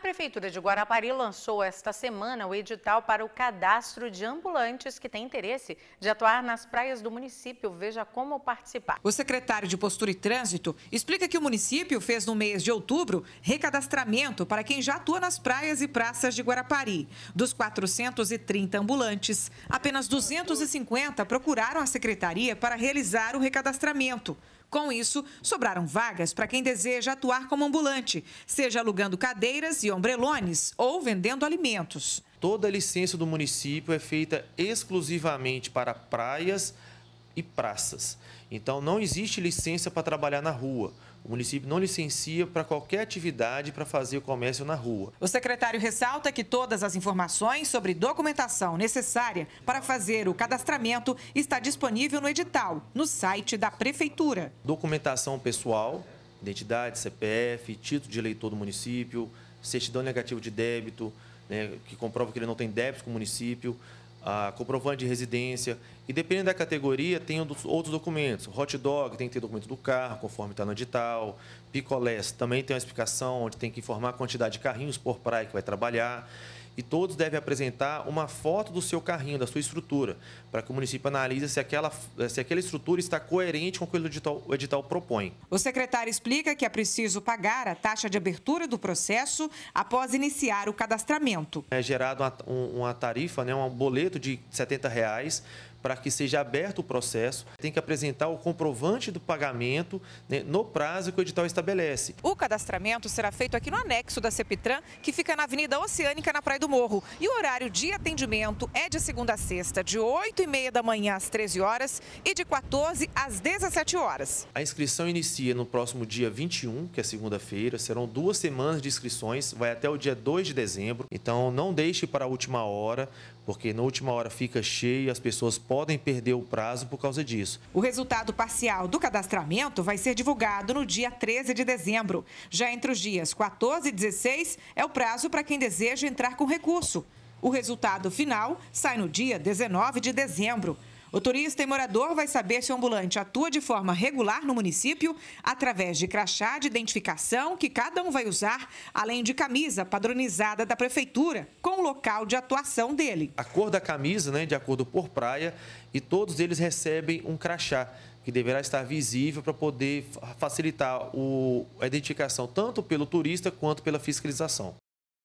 Prefeitura de Guarapari lançou esta semana o edital para o cadastro de ambulantes que têm interesse de atuar nas praias do município. Veja como participar. O secretário de Postura e Trânsito explica que o município fez no mês de outubro recadastramento para quem já atua nas praias e praças de Guarapari. Dos 430 ambulantes, apenas 250 procuraram a secretaria para realizar o recadastramento. Com isso, sobraram vagas para quem deseja atuar como ambulante, seja alugando cadeiras e ombrelones ou vendendo alimentos. Toda a licença do município é feita exclusivamente para praias e praças. Então não existe licença para trabalhar na rua. O município não licencia para qualquer atividade para fazer comércio na rua. O secretário ressalta que todas as informações sobre documentação necessária para fazer o cadastramento está disponível no edital, no site da Prefeitura. Documentação pessoal, identidade, CPF, título de eleitor do município, certidão negativa de débito, né, que comprova que ele não tem débito com o município, a comprovante de residência. E dependendo da categoria, tem outros documentos. Hot dog tem que ter documento do carro, conforme está no edital. Picolés também tem uma explicação onde tem que informar a quantidade de carrinhos por praia que vai trabalhar e todos devem apresentar uma foto do seu carrinho, da sua estrutura, para que o município analise se aquela, se aquela estrutura está coerente com o que o edital, o edital propõe. O secretário explica que é preciso pagar a taxa de abertura do processo após iniciar o cadastramento. É gerado uma, uma tarifa, né, um boleto de R$ 70 reais para que seja aberto o processo, tem que apresentar o comprovante do pagamento né, no prazo que o edital estabelece. O cadastramento será feito aqui no anexo da Cepitran, que fica na Avenida Oceânica, na Praia do Morro. E o horário de atendimento é de segunda a sexta, de 8 e meia da manhã às 13 horas e de 14 às 17 horas. A inscrição inicia no próximo dia 21, que é segunda-feira. Serão duas semanas de inscrições, vai até o dia 2 de dezembro. Então não deixe para a última hora, porque na última hora fica cheio e as pessoas podem perder o prazo por causa disso. O resultado parcial do cadastramento vai ser divulgado no dia 13 de dezembro. Já entre os dias 14 e 16 é o prazo para quem deseja entrar com recursos recurso. O resultado final sai no dia 19 de dezembro. O turista e morador vai saber se o ambulante atua de forma regular no município através de crachá de identificação que cada um vai usar, além de camisa padronizada da prefeitura, com o local de atuação dele. A cor da camisa, né, de acordo por praia, e todos eles recebem um crachá que deverá estar visível para poder facilitar o, a identificação tanto pelo turista quanto pela fiscalização.